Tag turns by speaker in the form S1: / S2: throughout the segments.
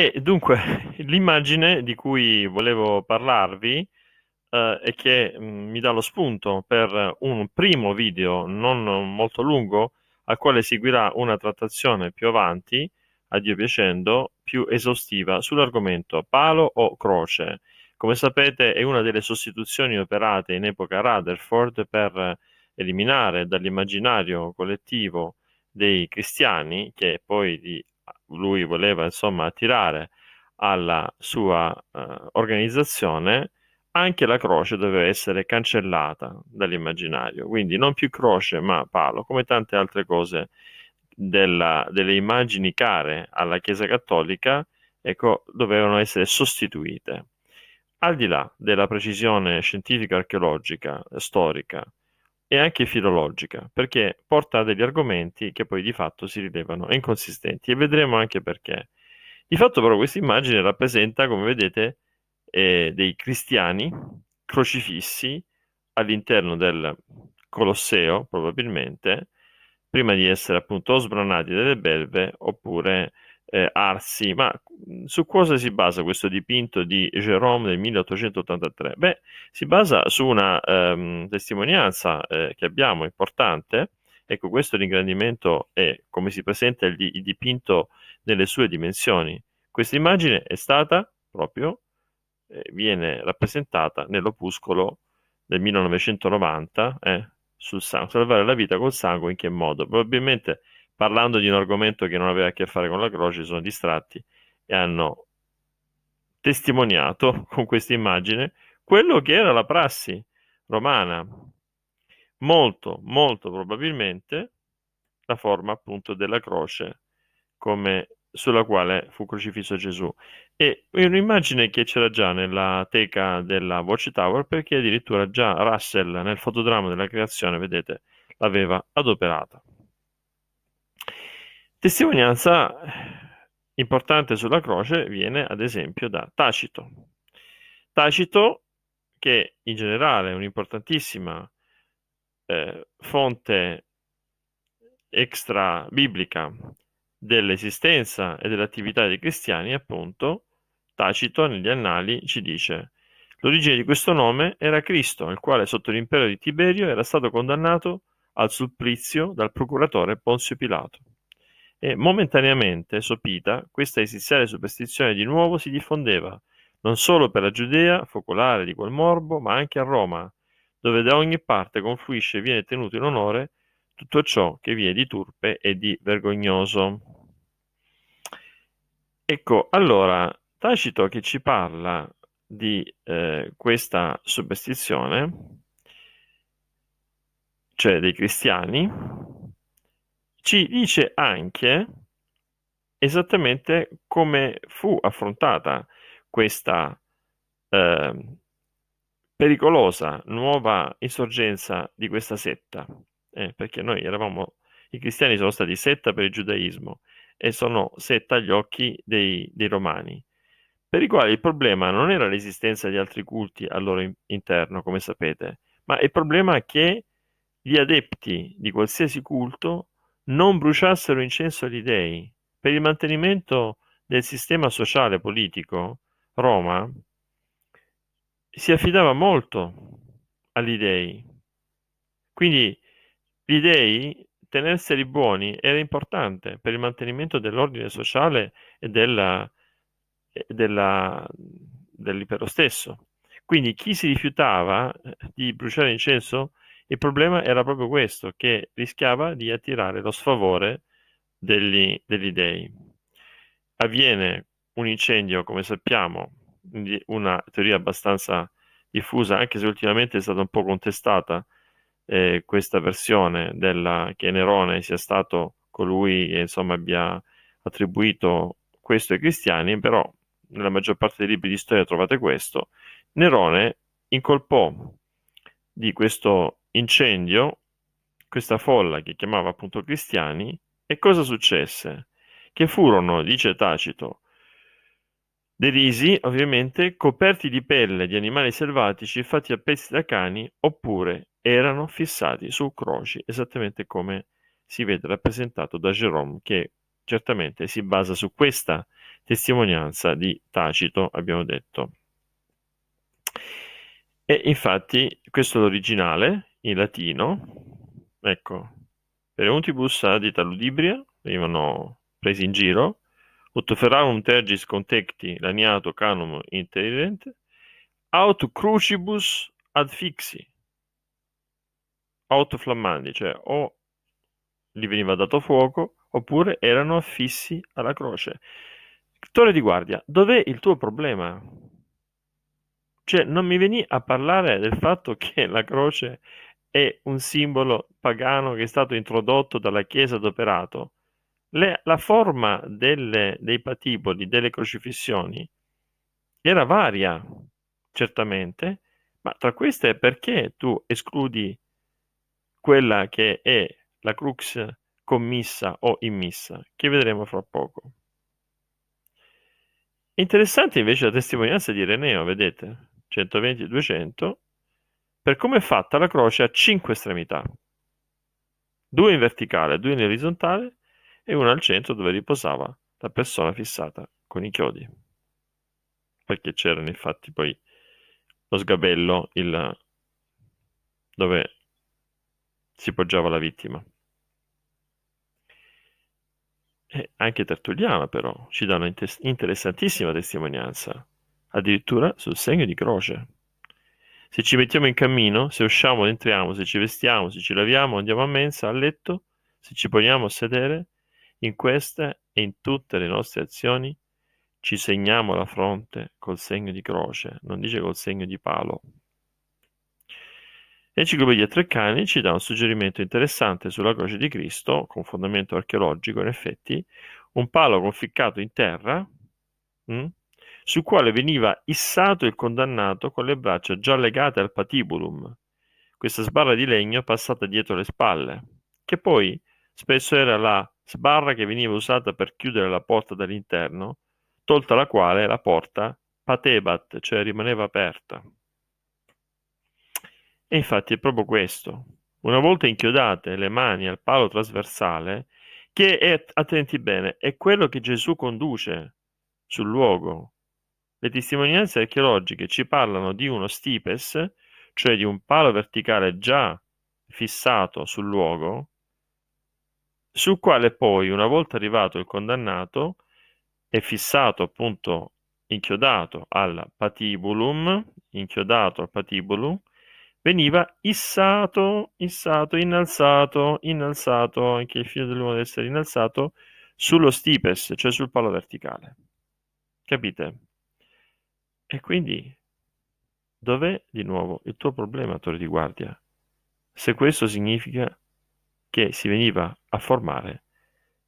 S1: E dunque l'immagine di cui volevo parlarvi eh, e che mh, mm, mi dà lo spunto per un primo video non molto lungo al quale seguirà una trattazione più avanti, a Dio piacendo, più esaustiva sull'argomento palo o croce. Come sapete è una delle sostituzioni operate in epoca Rutherford per eliminare dall'immaginario collettivo dei cristiani, che poi di lui voleva insomma attirare alla sua eh, organizzazione, anche la croce doveva essere cancellata dall'immaginario, quindi non più croce ma palo, come tante altre cose della, delle immagini care alla Chiesa Cattolica, ecco, dovevano essere sostituite. Al di là della precisione scientifica, archeologica, storica e anche filologica, perché porta a degli argomenti che poi di fatto si rilevano inconsistenti e vedremo anche perché. Di fatto però questa immagine rappresenta, come vedete, eh, dei cristiani crocifissi all'interno del Colosseo, probabilmente, prima di essere appunto sbranati dalle belve oppure eh, arsi, ma mm, su cosa si basa questo dipinto di Jérôme del 1883? Beh, si basa su una ehm, testimonianza eh, che abbiamo importante, ecco questo l'ingrandimento è come si presenta il, il dipinto nelle sue dimensioni. Questa immagine è stata proprio, eh, viene rappresentata nell'opuscolo del 1990 eh, sul sangue, salvare la vita col sangue in che modo? Probabilmente parlando di un argomento che non aveva a che fare con la croce, sono distratti e hanno testimoniato con questa immagine quello che era la prassi romana. Molto, molto probabilmente la forma appunto della croce come sulla quale fu crocifisso Gesù. E è un'immagine che c'era già nella teca della Watch Tower perché addirittura già Russell nel fotodramma della creazione, vedete, l'aveva adoperata. Testimonianza importante sulla croce viene ad esempio da Tacito. Tacito, che in generale è un'importantissima eh, fonte extra biblica dell'esistenza e dell'attività dei cristiani, appunto, Tacito negli Annali ci dice l'origine di questo nome era Cristo, il quale sotto l'impero di Tiberio era stato condannato al supplizio dal procuratore Ponzio Pilato e momentaneamente, sopita, questa esiziale superstizione di nuovo si diffondeva, non solo per la Giudea, focolare di quel morbo, ma anche a Roma, dove da ogni parte confluisce e viene tenuto in onore tutto ciò che vi è di turpe e di vergognoso. Ecco, allora, Tacito che ci parla di eh, questa superstizione, cioè dei cristiani, ci dice anche esattamente come fu affrontata questa eh, pericolosa nuova insorgenza di questa setta, eh, perché noi eravamo, i cristiani sono stati setta per il giudaismo e sono setta agli occhi dei, dei romani, per i quali il problema non era l'esistenza di altri culti al loro in, interno, come sapete, ma il problema è che gli adepti di qualsiasi culto non bruciassero incenso agli dèi. Per il mantenimento del sistema sociale politico, Roma si affidava molto agli dèi. Quindi gli dèi tenerseli buoni era importante per il mantenimento dell'ordine sociale e della, della, dell'impero stesso. Quindi chi si rifiutava di bruciare incenso il problema era proprio questo, che rischiava di attirare lo sfavore degli, degli dei. Avviene un incendio, come sappiamo, una teoria abbastanza diffusa, anche se ultimamente è stata un po' contestata eh, questa versione della, che Nerone sia stato colui che insomma abbia attribuito questo ai cristiani, però nella maggior parte dei libri di storia trovate questo. Nerone incolpò di questo incendio questa folla che chiamava appunto cristiani e cosa successe? Che furono, dice Tacito, derisi, ovviamente, coperti di pelle di animali selvatici fatti a pezzi da cani oppure erano fissati su croci, esattamente come si vede rappresentato da Jerome, che certamente si basa su questa testimonianza di Tacito, abbiamo detto. E infatti questo è l'originale, in latino, ecco, Pereontibus adita ludibria, venivano presi in giro, ottoferavum tergis contecti laniato canum interident, aut crucibus ad adfixi, autoflammandi, cioè o gli veniva dato fuoco oppure erano affissi alla croce. Torre di guardia, dov'è il tuo problema? Cioè, non mi veni a parlare del fatto che la croce è un simbolo pagano che è stato introdotto dalla Chiesa adoperato. Le, la forma delle, dei patiboli, delle crocifissioni, era varia, certamente, ma tra queste perché tu escludi quella che è la crux commissa o immissa, che vedremo fra poco. Interessante invece la testimonianza di Reneo, vedete, 120-200, per come è fatta la croce ha cinque estremità, due in verticale, due in orizzontale e una al centro dove riposava la persona fissata con i chiodi. Perché c'erano infatti poi lo sgabello il... dove si poggiava la vittima. E anche Tertulliana però ci dà una interessantissima testimonianza, addirittura sul segno di croce. Se ci mettiamo in cammino, se usciamo, entriamo, se ci vestiamo, se ci laviamo, andiamo a mensa, a letto, se ci poniamo a sedere, in questa e in tutte le nostre azioni ci segniamo la fronte col segno di croce, non dice col segno di palo. L'enciclopedia Treccani ci dà un suggerimento interessante sulla croce di Cristo, con fondamento archeologico in effetti, un palo conficcato in terra, mh, hm, sul quale veniva issato il condannato con le braccia già legate al patibulum, questa sbarra di legno passata dietro le spalle, che poi spesso era la sbarra che veniva usata per chiudere la porta dall'interno, tolta la quale la porta patebat, cioè rimaneva aperta. E infatti è proprio questo. Una volta inchiodate le mani al palo trasversale, che è, attenti bene, è quello che Gesù conduce sul luogo le testimonianze archeologiche ci parlano di uno stipes, cioè di un palo verticale già fissato sul luogo, sul quale poi, una volta arrivato il condannato, è fissato appunto inchiodato al patibulum, inchiodato al patibulum, veniva issato, issato, innalzato, innalzato, anche il figlio dell'uomo deve essere innalzato, sullo stipes, cioè sul palo verticale. Capite? E quindi dov'è di nuovo il tuo problema, torre di guardia? Se questo significa che si veniva a formare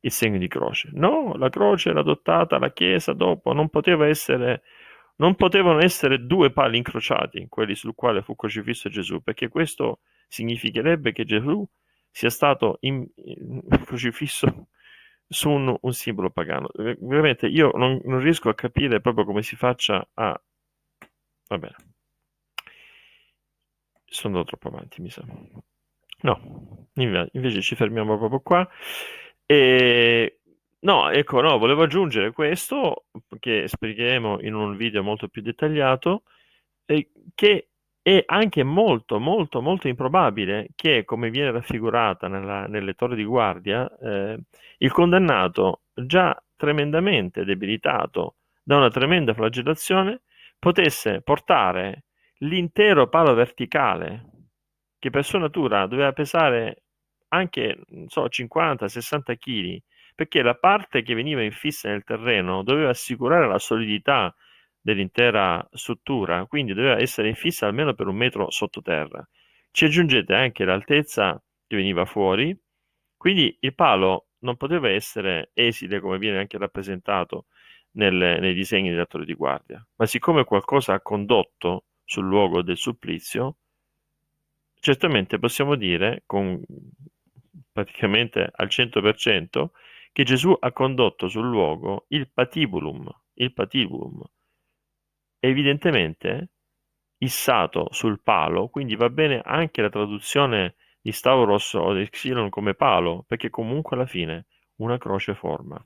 S1: il segno di croce. No, la croce era adottata la Chiesa dopo, non, poteva essere, non potevano essere due pali incrociati, quelli sul quale fu crocifisso Gesù, perché questo significherebbe che Gesù sia stato in, in, crocifisso su un, un simbolo pagano. veramente io non, non, riesco a capire proprio come si faccia a... Va bene. Sono andato troppo avanti, mi sa. No, invece, invece ci fermiamo proprio qua. E... No, ecco, no, volevo aggiungere questo che spiegheremo in un video molto più dettagliato, eh, che è anche molto, molto, molto improbabile che, come viene raffigurata nella, nel lettore di guardia, eh, il condannato, già tremendamente debilitato da una tremenda flagellazione, potesse portare l'intero palo verticale, che per sua natura doveva pesare anche so, 50-60 kg, perché la parte che veniva infissa nel terreno doveva assicurare la solidità dell'intera struttura, quindi doveva essere infissa almeno per un metro sottoterra. Ci aggiungete anche l'altezza che veniva fuori, quindi il palo non poteva essere esile come viene anche rappresentato nel, nei disegni dell'attore di guardia, ma siccome qualcosa ha condotto sul luogo del supplizio, certamente possiamo dire con praticamente al 100% che Gesù ha condotto sul luogo il patibulum, il patibulum, evidentemente issato sul palo, quindi va bene anche la traduzione di Stavros o di Xilon come palo, perché comunque alla fine una croce forma.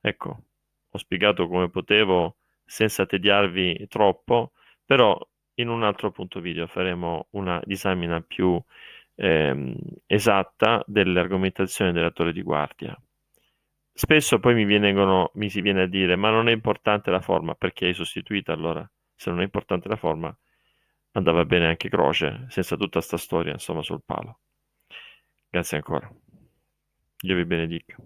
S1: Ecco, ho spiegato come potevo senza tediarvi troppo, però in un altro appunto video faremo una disamina più ehm, esatta dell'argomentazione dell'attore di guardia spesso poi mi, vengono, mi si viene a dire ma non è importante la forma perché hai sostituito allora se non è importante la forma andava bene anche Croce senza tutta sta storia insomma sul palo grazie ancora Dio vi benedica